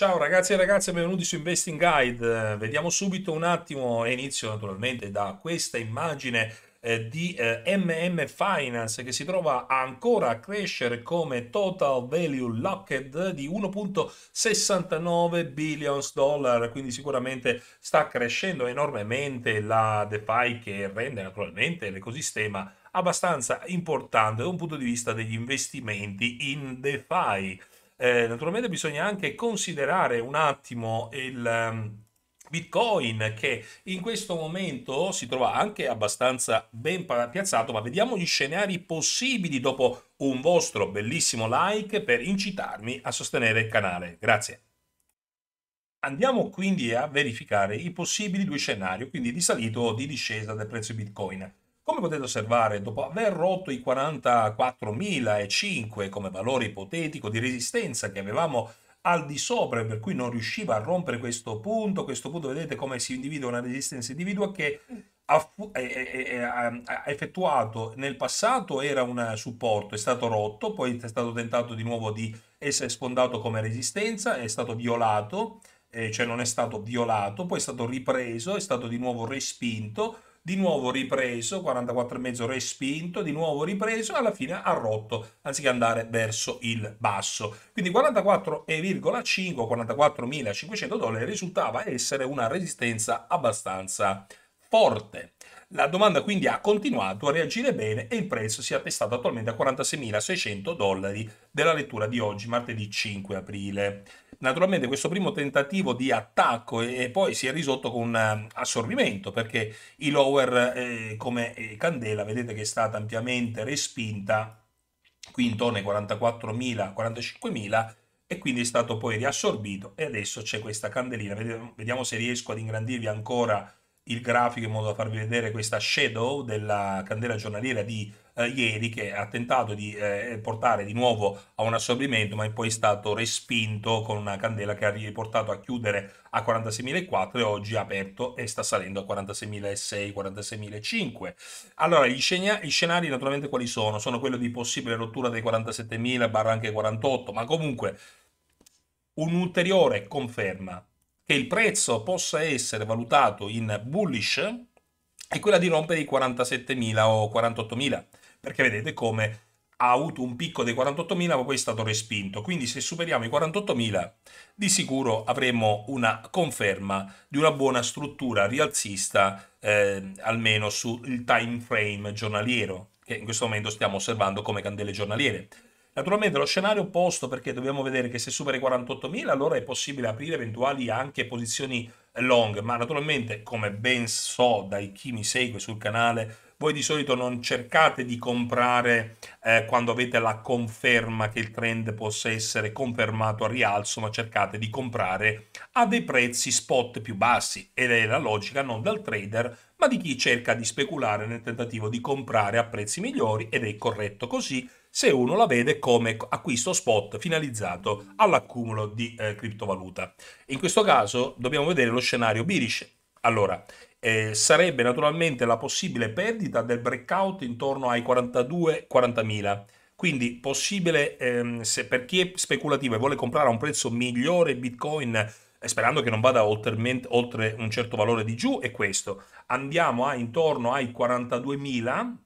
Ciao ragazzi e ragazze, benvenuti su Investing Guide. Vediamo subito un attimo e inizio naturalmente da questa immagine eh, di MM Finance che si trova ancora a crescere come total value locked di 1.69 billions dollar, quindi sicuramente sta crescendo enormemente la DeFi che rende naturalmente l'ecosistema abbastanza importante da un punto di vista degli investimenti in DeFi eh, naturalmente bisogna anche considerare un attimo il um, Bitcoin che in questo momento si trova anche abbastanza ben piazzato, ma vediamo gli scenari possibili dopo un vostro bellissimo like per incitarmi a sostenere il canale. Grazie. Andiamo quindi a verificare i possibili due scenari, quindi di salita o di discesa del prezzo di Bitcoin. Come potete osservare, dopo aver rotto i 44.005 come valore ipotetico di resistenza che avevamo al di sopra, per cui non riusciva a rompere questo punto, questo punto vedete come si individua una resistenza individua che eh, eh, eh, ha, effettuato nel passato era un supporto, è stato rotto, poi è stato tentato di nuovo di essere sfondato come resistenza, è stato violato, cioè non è stato violato, poi è stato ripreso, è stato di nuovo respinto, di nuovo ripreso, 44,5 respinto, di nuovo ripreso alla fine ha rotto, anziché andare verso il basso. Quindi 44,5, 44.500 dollari risultava essere una resistenza abbastanza forte. La domanda quindi ha continuato a reagire bene e il prezzo si è attestato attualmente a 46.600 dollari della lettura di oggi, martedì 5 aprile naturalmente questo primo tentativo di attacco eh, e, poi si è risolto con un eh, assorbimento perché i lower eh, come eh, Candela vedete che è stata ampiamente respinta qui intorno ai 44.000 45.000 e quindi è stato poi riassorbito e adesso c'è questa candelina vediamo, se riesco ad ingrandirvi ancora il grafico in modo da farvi vedere questa shadow della candela giornaliera di eh, ieri che ha tentato di eh, portare di nuovo a un assorbimento ma è poi stato respinto con una candela che ha riportato a chiudere a 46.004 e oggi ha aperto e sta salendo a 46.006, 46.005. Allora gli, scena- gli scenari naturalmente quali sono? Sono quello di possibile rottura dei 47.000 barra anche 48 ma comunque un'ulteriore conferma che il prezzo possa essere valutato in bullish è quella di rompere i 47.000 o 48.000 perché vedete come ha avuto un picco dei 48.000 ma poi è stato respinto. Quindi se superiamo i 48.000 di sicuro avremo una conferma di una buona struttura rialzista eh, almeno sul time frame giornaliero che in questo momento stiamo osservando come candele giornaliere. Naturalmente lo scenario opposto perché dobbiamo vedere che se supera i 48.000 allora è possibile aprire eventuali anche posizioni long, ma naturalmente come ben so dai chi mi segue sul canale voi di solito non cercate di comprare eh, quando avete la conferma che il trend possa essere confermato a rialzo, ma cercate di comprare a dei prezzi spot più bassi ed è la logica non del trader, ma di chi cerca di speculare nel tentativo di comprare a prezzi migliori ed è corretto così se uno la vede come acquisto spot finalizzato all'accumulo di eh, criptovaluta. In questo caso dobbiamo vedere lo scenario Birish. Allora, eh, sarebbe naturalmente la possibile perdita del breakout intorno ai 42-40.000. Quindi possibile, ehm, se per chi è speculativo e vuole comprare a un prezzo migliore Bitcoin, eh, sperando che non vada oltre un certo valore di giù, è questo. Andiamo a intorno ai 42.000.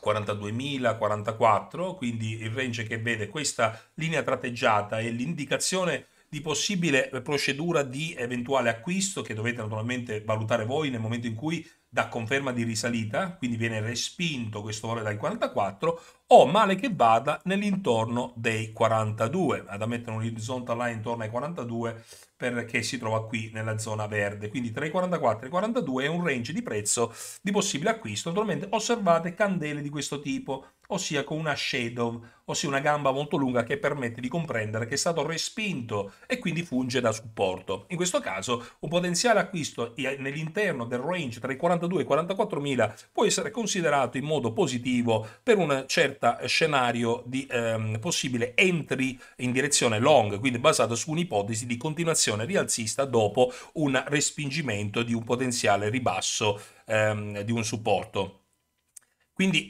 42.000-44, quindi il range che vede questa linea tratteggiata e l'indicazione di possibile procedura di eventuale acquisto che dovete naturalmente valutare voi nel momento in cui dà conferma di risalita, quindi viene respinto questo valore dai 44, o male che vada nell'intorno dei 42, da mettere un'orizzonta là intorno ai 42 perché si trova qui nella zona verde, quindi tra i 44 e i 42 è un range di prezzo di possibile acquisto, naturalmente osservate candele di questo tipo, ossia con una shadow, ossia una gamba molto lunga che permette di comprendere che è stato respinto e quindi funge da supporto. In questo caso un potenziale acquisto nell'interno del range tra i 42 e i 44 mila può essere considerato in modo positivo per un certo certo scenario di ehm, possibile entry in direzione long, quindi basato su un'ipotesi di continuazione rialzista dopo un respingimento di un potenziale ribasso ehm, di un supporto. Quindi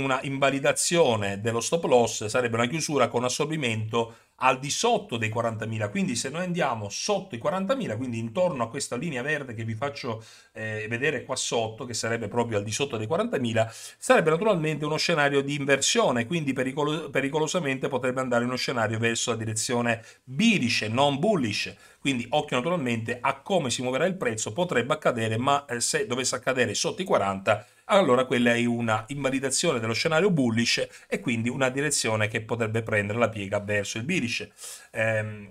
una invalidazione dello stop loss sarebbe una chiusura con assorbimento al di sotto dei 40.000, quindi se noi andiamo sotto i 40.000, quindi intorno a questa linea verde che vi faccio eh, vedere qua sotto, che sarebbe proprio al di sotto dei 40.000, sarebbe naturalmente uno scenario di inversione, quindi pericolo pericolosamente potrebbe andare in uno scenario verso la direzione bearish, non bullish, quindi occhio naturalmente a come si muoverà il prezzo, potrebbe accadere, ma eh, se dovesse accadere sotto i 40.000, allora quella è una invalidazione dello scenario bullish e quindi una direzione che potrebbe prendere la piega verso il bearish. Eh,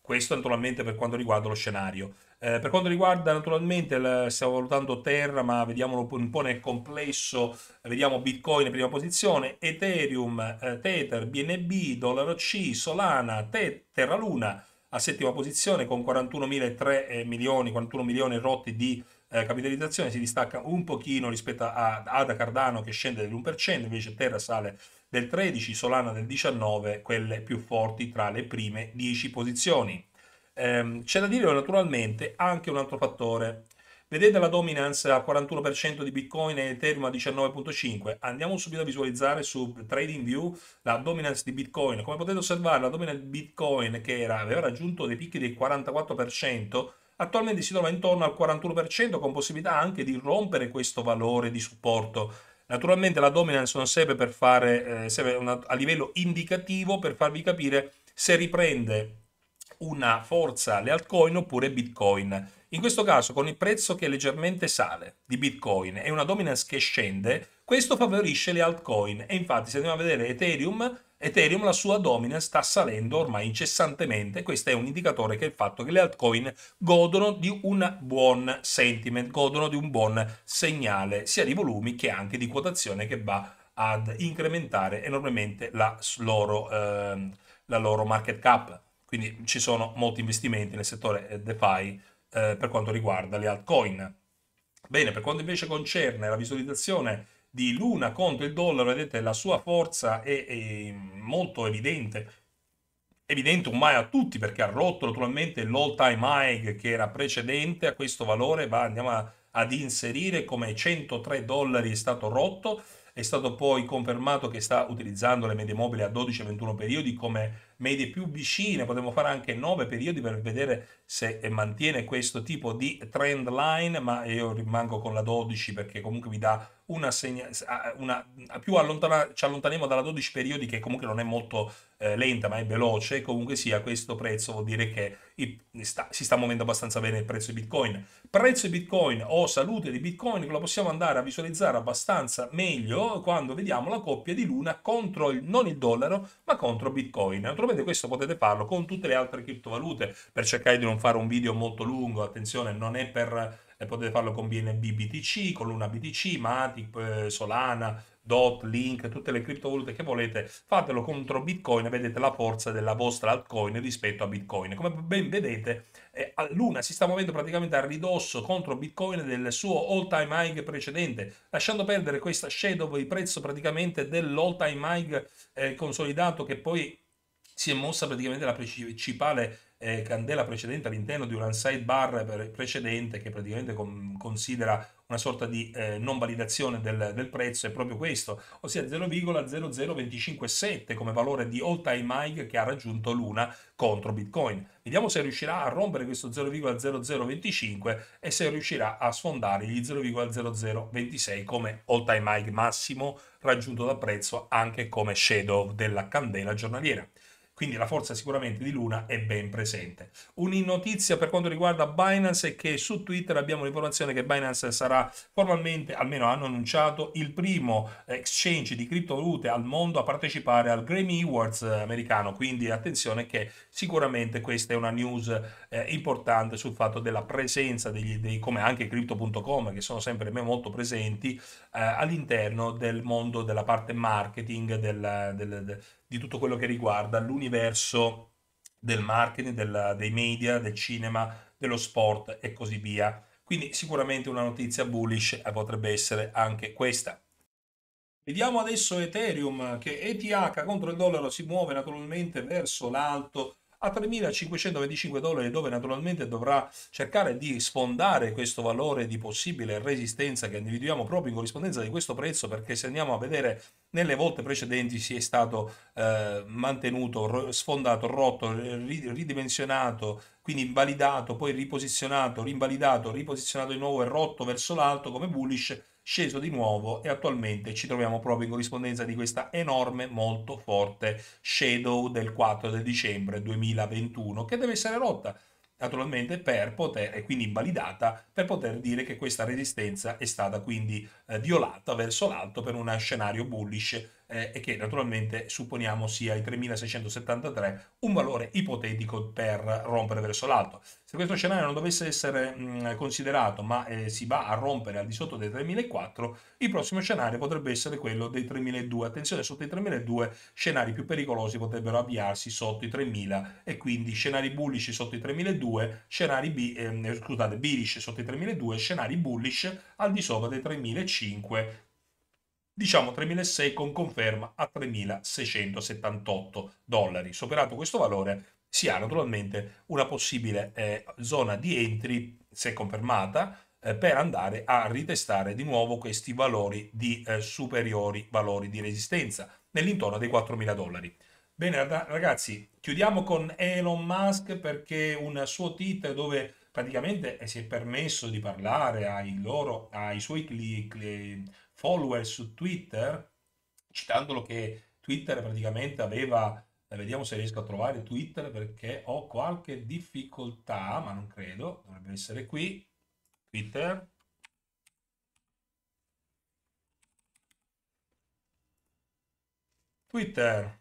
questo naturalmente per quanto riguarda lo scenario. Eh, per quanto riguarda naturalmente, la, stiamo valutando Terra, ma vediamolo un po' nel complesso, vediamo Bitcoin in prima posizione, Ethereum, eh, Tether, BNB, Dollaro C, Solana, Te, Terra Luna a settima posizione con 41 eh, milioni, 41 milioni rotti di eh, capitalizzazione si distacca un pochino rispetto a ADA Cardano che scende dell'1%, invece Terra sale del 13%, Solana del 19%, quelle più forti tra le prime 10 posizioni. Ehm, c'è da dire naturalmente anche un altro fattore. Vedete la dominance al 41% di Bitcoin e Ethereum a 19.5. Andiamo subito a visualizzare su TradingView la dominance di Bitcoin. Come potete osservare, la dominance di Bitcoin che era, aveva raggiunto dei picchi del 44%, attualmente si trova intorno al 41% con possibilità anche di rompere questo valore di supporto. Naturalmente la dominance non serve, per fare, eh, serve a livello indicativo per farvi capire se riprende una forza le altcoin oppure Bitcoin. In questo caso con il prezzo che leggermente sale di Bitcoin e una dominance che scende, questo favorisce le altcoin e infatti se andiamo a vedere Ethereum Ethereum la sua dominance sta salendo ormai incessantemente, questo è un indicatore che il fatto che le altcoin godono di un buon sentiment, godono di un buon segnale sia di volumi che anche di quotazione che va ad incrementare enormemente la loro, eh, la loro market cap. Quindi ci sono molti investimenti nel settore eh, DeFi eh, per quanto riguarda le altcoin. Bene, per quanto invece concerne la visualizzazione di l'una contro il dollaro, vedete la sua forza è, è molto evidente, evidente ormai a tutti perché ha rotto naturalmente l'all time high che era precedente a questo valore, va, andiamo a, ad inserire come 103 dollari è stato rotto, è stato poi confermato che sta utilizzando le medie mobili a 12-21 periodi come medie più vicine, potremmo fare anche 9 periodi per vedere se mantiene questo tipo di trend line, ma io rimango con la 12 perché comunque mi dà una segna- una, più allontana- ci allontaniamo dalla 12 periodi che comunque non è molto eh, lenta ma è veloce, comunque sia questo prezzo vuol dire che il, sta, si sta muovendo abbastanza bene il prezzo di Bitcoin. Prezzo di Bitcoin o salute di Bitcoin lo possiamo andare a visualizzare abbastanza meglio quando vediamo la coppia di Luna contro il, non il dollaro ma contro Bitcoin. Naturalmente questo potete farlo con tutte le altre criptovalute per cercare di non fare un video molto lungo, attenzione non è per potete farlo con BNB BTC, con Luna BTC, Matic, eh, Solana, DOT, Link, tutte le criptovalute che volete, fatelo contro Bitcoin e vedete la forza della vostra altcoin rispetto a Bitcoin. Come ben vedete, eh, Luna si sta muovendo praticamente a ridosso contro Bitcoin del suo all time high precedente, lasciando perdere questa shadow il prezzo praticamente dell'all time high eh, consolidato che poi si è mossa praticamente la principale eh, candela precedente all'interno di una sidebar precedente che praticamente com- considera una sorta di eh, non validazione del, del, prezzo è proprio questo, ossia 0,00257 come valore di all time high che ha raggiunto Luna contro Bitcoin. Vediamo se riuscirà a rompere questo 0,0025 e se riuscirà a sfondare gli 0,0026 come all time high massimo raggiunto dal prezzo anche come shadow della candela giornaliera. Quindi la forza sicuramente di Luna è ben presente. Un'innotizia per quanto riguarda Binance è che su Twitter abbiamo l'informazione che Binance sarà formalmente, almeno hanno annunciato, il primo exchange di criptovalute al mondo a partecipare al Grammy Awards americano. Quindi attenzione che sicuramente questa è una news eh, importante sul fatto della presenza degli, dei, come anche crypto.com che sono sempre molto presenti eh, all'interno del mondo della parte marketing del, del, del di tutto quello che riguarda l'universo del marketing, del, dei media, del cinema, dello sport e così via. Quindi sicuramente una notizia bullish eh, potrebbe essere anche questa. Vediamo adesso Ethereum che ETH contro il dollaro si muove naturalmente verso l'alto a 3.525 dollari dove naturalmente dovrà cercare di sfondare questo valore di possibile resistenza che individuiamo proprio in corrispondenza di questo prezzo perché se andiamo a vedere nelle volte precedenti si è stato eh, mantenuto, sfondato, rotto, ridimensionato, quindi invalidato, poi riposizionato, rinvalidato, riposizionato di nuovo e rotto verso l'alto come bullish sceso di nuovo e attualmente ci troviamo proprio in corrispondenza di questa enorme, molto forte shadow del 4 del dicembre 2021 che deve essere rotta naturalmente per poter, e quindi invalidata, per poter dire che questa resistenza è stata quindi eh, violata verso l'alto per un scenario bullish eh, e che naturalmente supponiamo sia i 3673 un valore ipotetico per rompere verso l'alto. Se questo scenario non dovesse essere mh, considerato ma eh, si va a rompere al di sotto dei 3004, il prossimo scenario potrebbe essere quello dei 3002. Attenzione, sotto i 3002 scenari più pericolosi potrebbero avviarsi sotto i 3000 e quindi scenari bullish sotto i 3002, scenari B, eh, scusate, bullish sotto i 3002, scenari bullish al di sopra dei 3005 diciamo 3.600 con conferma a 3.678 dollari. Superato questo valore si ha naturalmente una possibile eh, zona di entry, se confermata, eh, per andare a ritestare di nuovo questi valori di eh, superiori valori di resistenza nell'intorno dei 4.000 dollari. Bene ragazzi, chiudiamo con Elon Musk perché un suo tweet dove praticamente eh, si è permesso di parlare ai, loro, ai suoi clienti eh, follower su Twitter, citandolo che Twitter praticamente aveva, eh, vediamo se riesco a trovare Twitter perché ho qualche difficoltà, ma non credo, dovrebbe essere qui, Twitter. Twitter,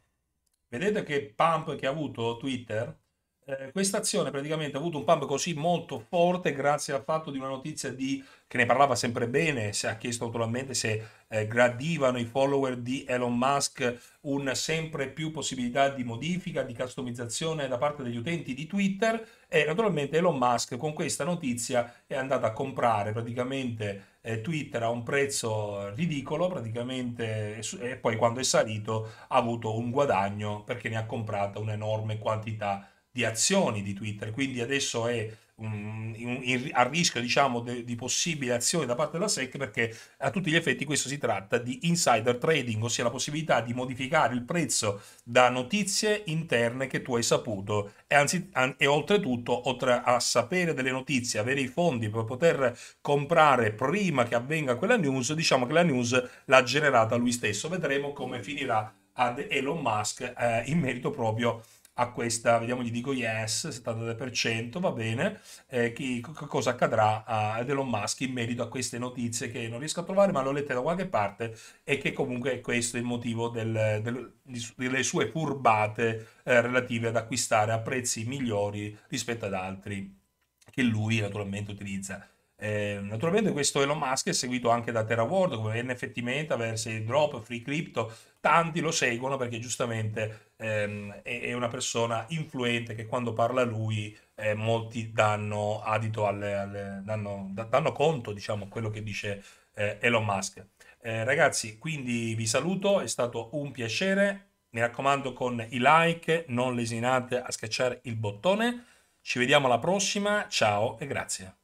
vedete che pump che ha avuto Twitter? eh, questa azione praticamente ha avuto un pump così molto forte grazie al fatto di una notizia di, che ne parlava sempre bene, si è chiesto naturalmente se eh, gradivano i follower di Elon Musk un sempre più possibilità di modifica, di customizzazione da parte degli utenti di Twitter e naturalmente Elon Musk con questa notizia è andato a comprare praticamente eh, Twitter a un prezzo ridicolo praticamente e poi quando è salito ha avuto un guadagno perché ne ha comprata un'enorme quantità di di azioni di Twitter, quindi adesso è um, in, in, a rischio diciamo, de, di possibili azioni da parte della SEC perché a tutti gli effetti questo si tratta di insider trading, ossia la possibilità di modificare il prezzo da notizie interne che tu hai saputo e, anzi, an, e oltretutto, oltre a sapere delle notizie, avere i fondi per poter comprare prima che avvenga quella news, diciamo che la news l'ha generata lui stesso. Vedremo come finirà ad Elon Musk eh, in merito proprio a a questa, vediamo gli dico yes, 73%, va bene, eh, chi, cosa accadrà a Elon Musk in merito a queste notizie che non riesco a trovare ma le ho lette da qualche parte e che comunque è questo il motivo del, del, delle sue furbate eh, relative ad acquistare a prezzi migliori rispetto ad altri che lui naturalmente utilizza. Eh, naturalmente questo Elon Musk è seguito anche da TerraWorld come NFT Metaverse, Drop, Free Crypto, tanti lo seguono perché giustamente ehm, è, una persona influente che quando parla lui eh, molti danno adito alle, alle, danno, danno, conto diciamo quello che dice eh, Elon Musk. Eh, ragazzi quindi vi saluto, è stato un piacere, mi raccomando con i like, non lesinate a schiacciare il bottone, ci vediamo alla prossima, ciao e grazie.